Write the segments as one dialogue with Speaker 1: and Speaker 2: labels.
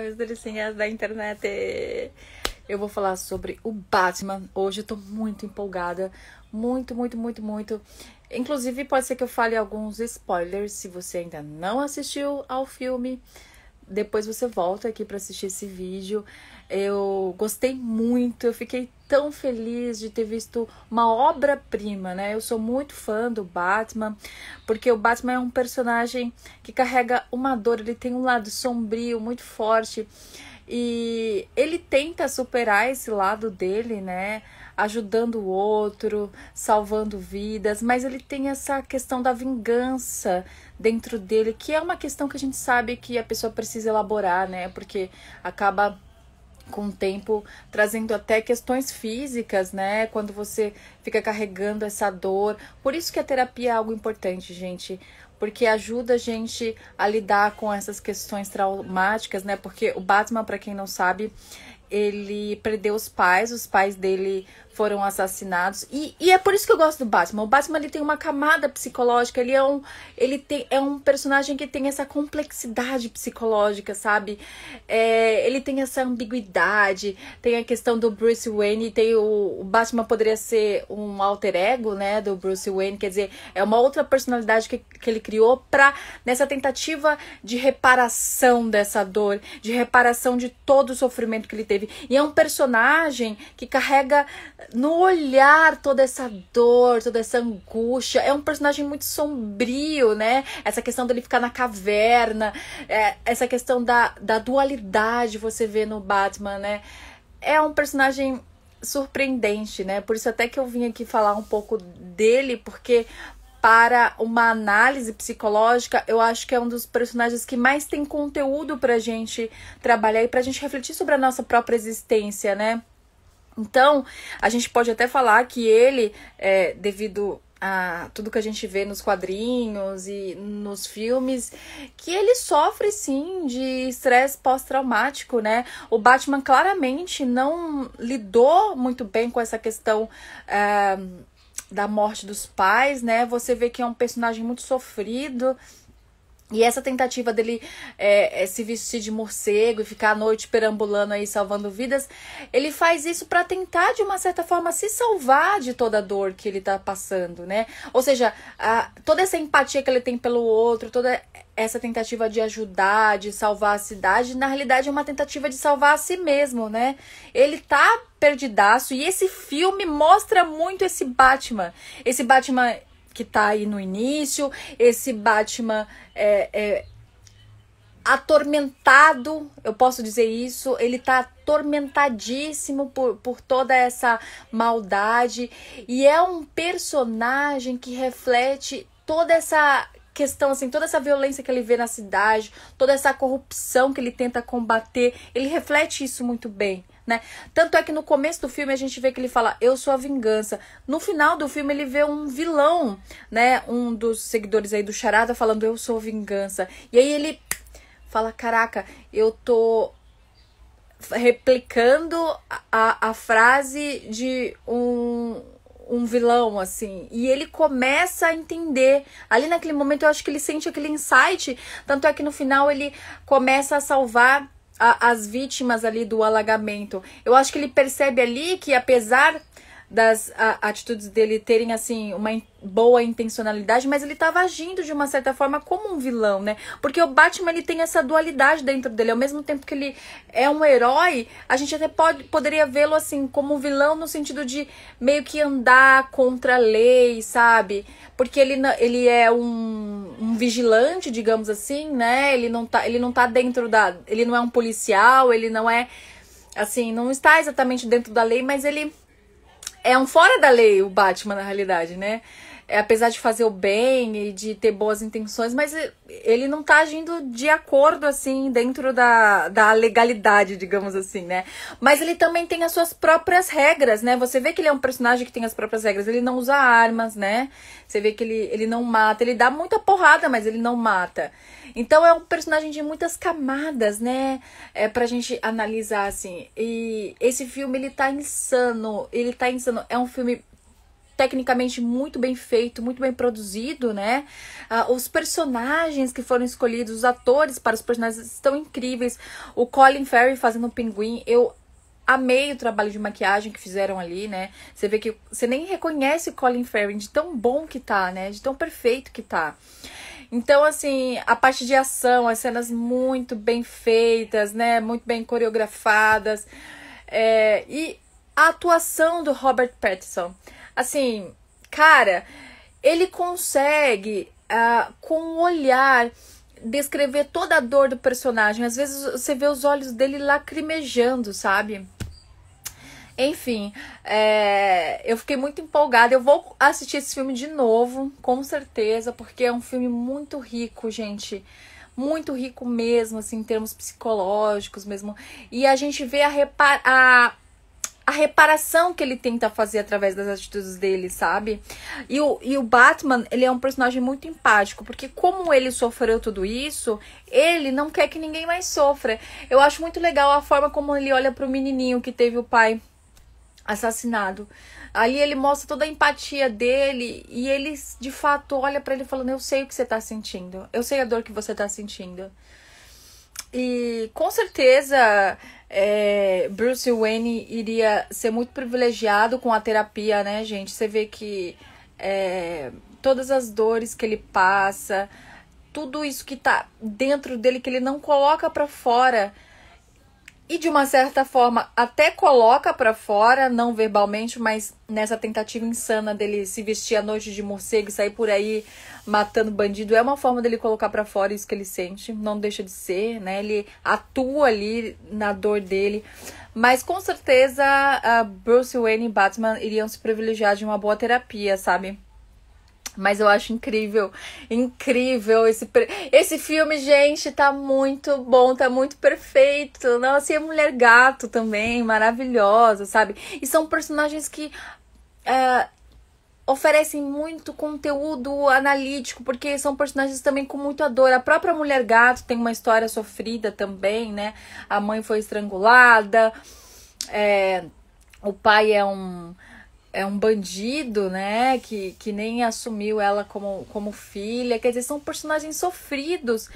Speaker 1: meus delicinhas da internet! Eu vou falar sobre o Batman. Hoje eu tô muito empolgada. Muito, muito, muito, muito. Inclusive, pode ser que eu fale alguns spoilers se você ainda não assistiu ao filme. Depois você volta aqui para assistir esse vídeo. Eu gostei muito, eu fiquei tão feliz de ter visto uma obra-prima, né? Eu sou muito fã do Batman, porque o Batman é um personagem que carrega uma dor, ele tem um lado sombrio muito forte. E ele tenta superar esse lado dele, né? Ajudando o outro, salvando vidas, mas ele tem essa questão da vingança dentro dele, que é uma questão que a gente sabe que a pessoa precisa elaborar, né? Porque acaba com o tempo trazendo até questões físicas, né? Quando você fica carregando essa dor. Por isso que a terapia é algo importante, gente, porque ajuda a gente a lidar com essas questões traumáticas, né? Porque o Batman, para quem não sabe, ele perdeu os pais, os pais dele foram assassinados. E, e é por isso que eu gosto do Batman. O Batman ele tem uma camada psicológica, ele é um, ele tem, é um personagem que tem essa complexidade psicológica, sabe? É, ele tem essa ambiguidade, tem a questão do Bruce Wayne, tem o, o Batman poderia ser um alter ego, né, do Bruce Wayne, quer dizer, é uma outra personalidade que, que ele criou para nessa tentativa de reparação dessa dor, de reparação de todo o sofrimento que ele teve. E é um personagem que carrega no olhar toda essa dor, toda essa angústia. É um personagem muito sombrio, né? Essa questão dele ficar na caverna, é, essa questão da, da dualidade você vê no Batman, né? É um personagem surpreendente, né? Por isso até que eu vim aqui falar um pouco dele, porque para uma análise psicológica, eu acho que é um dos personagens que mais tem conteúdo pra gente trabalhar e pra gente refletir sobre a nossa própria existência, né? Então, a gente pode até falar que ele, é, devido a tudo que a gente vê nos quadrinhos e nos filmes, que ele sofre sim de estresse pós-traumático, né? O Batman claramente não lidou muito bem com essa questão. É, da morte dos pais, né? Você vê que é um personagem muito sofrido, e essa tentativa dele é, é, se vestir de morcego e ficar à noite perambulando aí, salvando vidas, ele faz isso para tentar, de uma certa forma, se salvar de toda a dor que ele tá passando, né? Ou seja, a, toda essa empatia que ele tem pelo outro, toda essa tentativa de ajudar, de salvar a cidade, na realidade é uma tentativa de salvar a si mesmo, né? Ele tá perdidaço e esse filme mostra muito esse Batman. Esse Batman que tá aí no início, esse Batman é, é atormentado, eu posso dizer isso, ele tá atormentadíssimo por, por toda essa maldade e é um personagem que reflete toda essa questão assim, toda essa violência que ele vê na cidade, toda essa corrupção que ele tenta combater, ele reflete isso muito bem né? Tanto é que no começo do filme a gente vê que ele fala: "Eu sou a vingança". No final do filme ele vê um vilão, né, um dos seguidores aí do Charada falando: "Eu sou a vingança". E aí ele fala: "Caraca, eu tô replicando a, a frase de um um vilão, assim. E ele começa a entender. Ali naquele momento eu acho que ele sente aquele insight. Tanto é que no final ele começa a salvar a, as vítimas ali do alagamento. Eu acho que ele percebe ali que apesar das a, atitudes dele terem, assim, uma in, boa intencionalidade, mas ele estava agindo de uma certa forma como um vilão, né? Porque o Batman, ele tem essa dualidade dentro dele. Ao mesmo tempo que ele é um herói, a gente até pode, poderia vê-lo, assim, como um vilão no sentido de meio que andar contra a lei, sabe? Porque ele, ele é um, um vigilante, digamos assim, né? Ele não, tá, ele não tá dentro da... Ele não é um policial, ele não é... Assim, não está exatamente dentro da lei, mas ele é um fora da lei o Batman, na realidade, né? É, apesar de fazer o bem e de ter boas intenções, mas ele não tá agindo de acordo, assim, dentro da, da legalidade, digamos assim, né? Mas ele também tem as suas próprias regras, né? Você vê que ele é um personagem que tem as próprias regras. Ele não usa armas, né? Você vê que ele, ele não mata. Ele dá muita porrada, mas ele não mata. Então é um personagem de muitas camadas, né? É pra gente analisar, assim. E esse filme, ele tá insano. Ele tá insano. É um filme tecnicamente muito bem feito, muito bem produzido, né? Ah, os personagens que foram escolhidos, os atores para os personagens estão incríveis. O Colin Ferry fazendo o um pinguim, eu amei o trabalho de maquiagem que fizeram ali, né? Você vê que você nem reconhece o Colin Ferry de tão bom que tá, né? De tão perfeito que tá. Então, assim, a parte de ação, as cenas muito bem feitas, né? Muito bem coreografadas. É, e a atuação do Robert Pattinson. Assim, cara, ele consegue, uh, com o olhar, descrever toda a dor do personagem. Às vezes você vê os olhos dele lacrimejando, sabe? Enfim, é, eu fiquei muito empolgada. Eu vou assistir esse filme de novo, com certeza, porque é um filme muito rico, gente. Muito rico mesmo, assim, em termos psicológicos mesmo. E a gente vê a, repara a a reparação que ele tenta fazer através das atitudes dele, sabe? E o, e o Batman, ele é um personagem muito empático, porque como ele sofreu tudo isso, ele não quer que ninguém mais sofra. Eu acho muito legal a forma como ele olha pro menininho que teve o pai assassinado. Ali ele mostra toda a empatia dele e ele de fato olha para ele falando: "Eu sei o que você tá sentindo. Eu sei a dor que você tá sentindo". E com certeza é, Bruce Wayne iria ser muito privilegiado com a terapia, né, gente? Você vê que é, todas as dores que ele passa, tudo isso que tá dentro dele que ele não coloca para fora e de uma certa forma até coloca para fora, não verbalmente, mas nessa tentativa insana dele se vestir à noite de morcego e sair por aí matando bandido, é uma forma dele colocar para fora isso que ele sente, não deixa de ser, né? Ele atua ali na dor dele. Mas com certeza Bruce Wayne e Batman iriam se privilegiar de uma boa terapia, sabe? Mas eu acho incrível, incrível esse, esse filme, gente, tá muito bom, tá muito perfeito. Nossa, e a mulher gato também, maravilhosa, sabe? E são personagens que uh, oferecem muito conteúdo analítico, porque são personagens também com muita dor. A própria mulher gato tem uma história sofrida também, né? A mãe foi estrangulada, é, o pai é um é um bandido, né? Que, que nem assumiu ela como, como filha. Quer dizer, são personagens sofridos.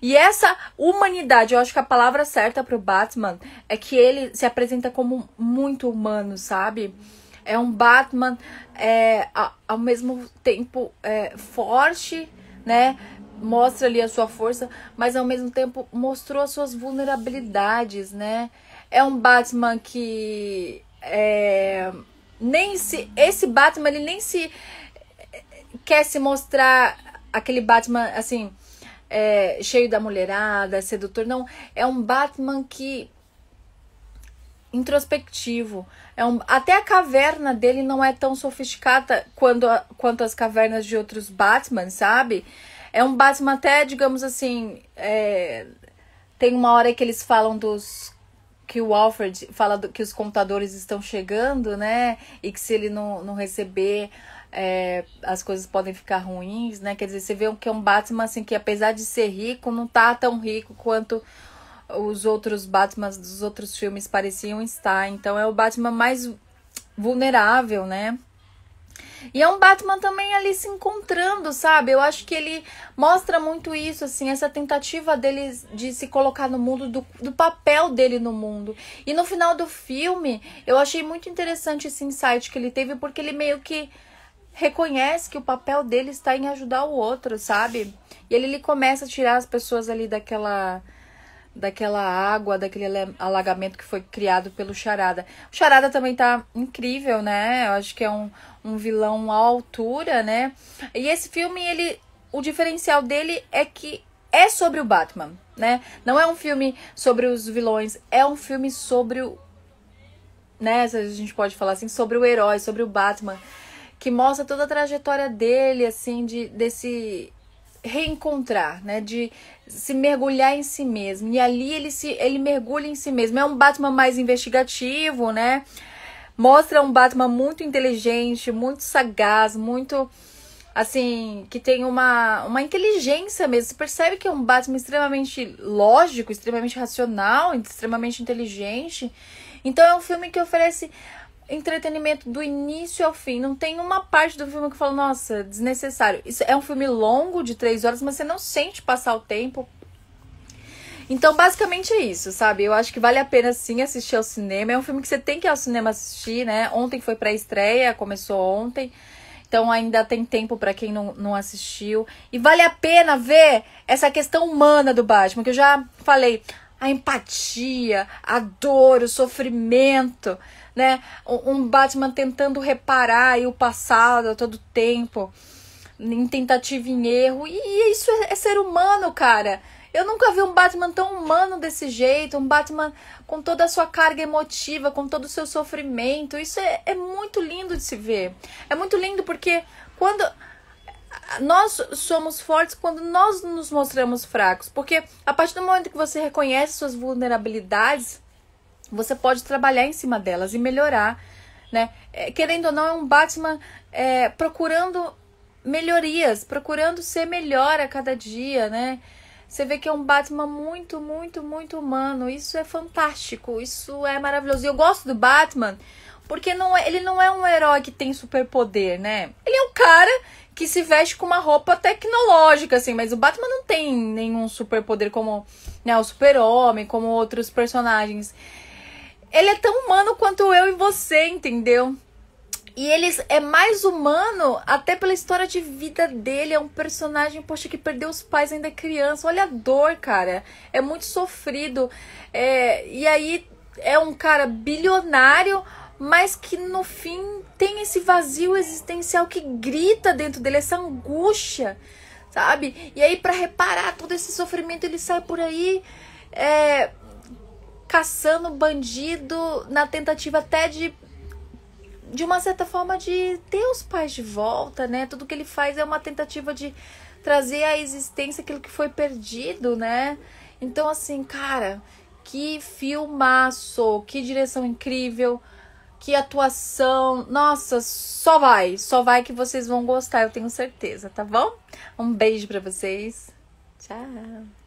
Speaker 1: E essa humanidade, eu acho que a palavra certa pro Batman é que ele se apresenta como muito humano, sabe? É um Batman é, ao mesmo tempo é, forte, né? Mostra ali a sua força, mas ao mesmo tempo mostrou as suas vulnerabilidades, né? É um Batman que. É, nem se esse Batman ele nem se eh, quer se mostrar aquele Batman assim é, cheio da mulherada, sedutor. Não, é um Batman que introspectivo. É um, até a caverna dele não é tão sofisticada quando, quanto as cavernas de outros Batman, sabe? É um Batman até, digamos assim, é, tem uma hora que eles falam dos que o Alfred fala do, que os computadores estão chegando, né? E que se ele não, não receber, é, as coisas podem ficar ruins, né? Quer dizer, você vê que é um Batman assim que apesar de ser rico, não tá tão rico quanto os outros Batmans dos outros filmes pareciam estar. Então é o Batman mais vulnerável, né? E é um Batman também ali se encontrando, sabe? Eu acho que ele mostra muito isso, assim, essa tentativa dele de se colocar no mundo, do, do papel dele no mundo. E no final do filme, eu achei muito interessante esse insight que ele teve, porque ele meio que reconhece que o papel dele está em ajudar o outro, sabe? E ele, ele começa a tirar as pessoas ali daquela daquela água, daquele alagamento que foi criado pelo Charada. O Charada também tá incrível, né? Eu acho que é um, um vilão à altura, né? E esse filme, ele. O diferencial dele é que é sobre o Batman, né? Não é um filme sobre os vilões, é um filme sobre o. Né? A gente pode falar assim, sobre o herói, sobre o Batman. Que mostra toda a trajetória dele, assim, de, desse reencontrar, né? De se mergulhar em si mesmo. E ali ele se ele mergulha em si mesmo. É um Batman mais investigativo, né? Mostra um Batman muito inteligente, muito sagaz, muito assim, que tem uma, uma inteligência mesmo. Você percebe que é um Batman extremamente lógico, extremamente racional, extremamente inteligente. Então é um filme que oferece entretenimento do início ao fim. Não tem uma parte do filme que fala, nossa, desnecessário. Isso é um filme longo de três horas, mas você não sente passar o tempo. Então, basicamente é isso, sabe? Eu acho que vale a pena sim assistir ao cinema. É um filme que você tem que ir ao cinema assistir, né? Ontem foi pra estreia, começou ontem. Então ainda tem tempo para quem não, não assistiu. E vale a pena ver essa questão humana do Batman, que eu já falei. A empatia, a dor, o sofrimento né? Um Batman tentando reparar o passado a todo tempo, em tentativa em erro. E isso é, é ser humano, cara. Eu nunca vi um Batman tão humano desse jeito, um Batman com toda a sua carga emotiva, com todo o seu sofrimento. Isso é, é muito lindo de se ver. É muito lindo porque quando nós somos fortes quando nós nos mostramos fracos, porque a partir do momento que você reconhece suas vulnerabilidades, você pode trabalhar em cima delas e melhorar, né? É, querendo ou não, é um Batman é, procurando melhorias, procurando ser melhor a cada dia, né? Você vê que é um Batman muito, muito, muito humano. Isso é fantástico, isso é maravilhoso. E eu gosto do Batman porque não é, ele não é um herói que tem superpoder, né? Ele é um cara que se veste com uma roupa tecnológica, assim, mas o Batman não tem nenhum superpoder como né, o Super-Homem, como outros personagens. Ele é tão humano quanto eu e você, entendeu? E ele é mais humano até pela história de vida dele. É um personagem, poxa, que perdeu os pais ainda criança. Olha a dor, cara. É muito sofrido. É, e aí é um cara bilionário, mas que no fim tem esse vazio existencial que grita dentro dele, essa angústia, sabe? E aí, para reparar todo esse sofrimento, ele sai por aí. É, caçando bandido na tentativa até de de uma certa forma de ter os pais de volta, né? Tudo que ele faz é uma tentativa de trazer à existência aquilo que foi perdido, né? Então assim, cara, que filmaço, que direção incrível, que atuação. Nossa, só vai, só vai que vocês vão gostar, eu tenho certeza, tá bom? Um beijo para vocês. Tchau.